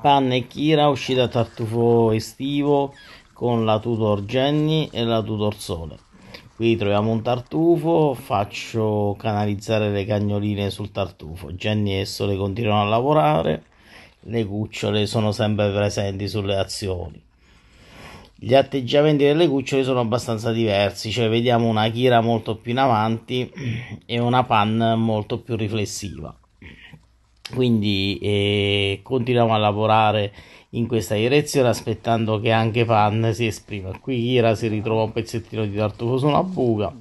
Panna e Kira uscita a tartufo estivo con la Tutor Jenny e la Tutor Sole. Qui troviamo un tartufo, faccio canalizzare le cagnoline sul tartufo. Jenny e Sole continuano a lavorare, le cucciole sono sempre presenti sulle azioni. Gli atteggiamenti delle cucciole sono abbastanza diversi, cioè vediamo una Kira molto più in avanti e una Pan molto più riflessiva quindi eh, continuiamo a lavorare in questa direzione aspettando che anche Pan si esprima qui Kira si ritrova un pezzettino di tartufo su una buca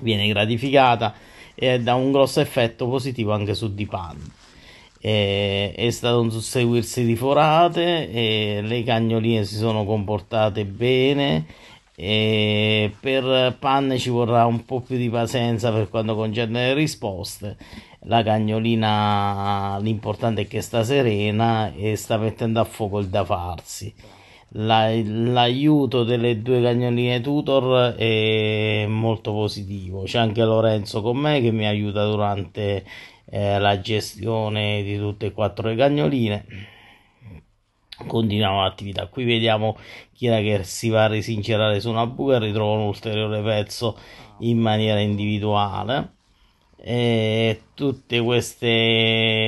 viene gratificata e dà un grosso effetto positivo anche su di Pan eh, è stato un susseguirsi di forate eh, le cagnoline si sono comportate bene eh, per Pan ci vorrà un po' più di pazienza per quanto concerne le risposte la cagnolina l'importante è che sta serena e sta mettendo a fuoco il da farsi la, l'aiuto delle due cagnoline tutor è molto positivo c'è anche Lorenzo con me che mi aiuta durante eh, la gestione di tutte e quattro le cagnoline continuiamo l'attività qui vediamo Kira che si va a risincerare su una buca e ritrova un ulteriore pezzo in maniera individuale e tutte queste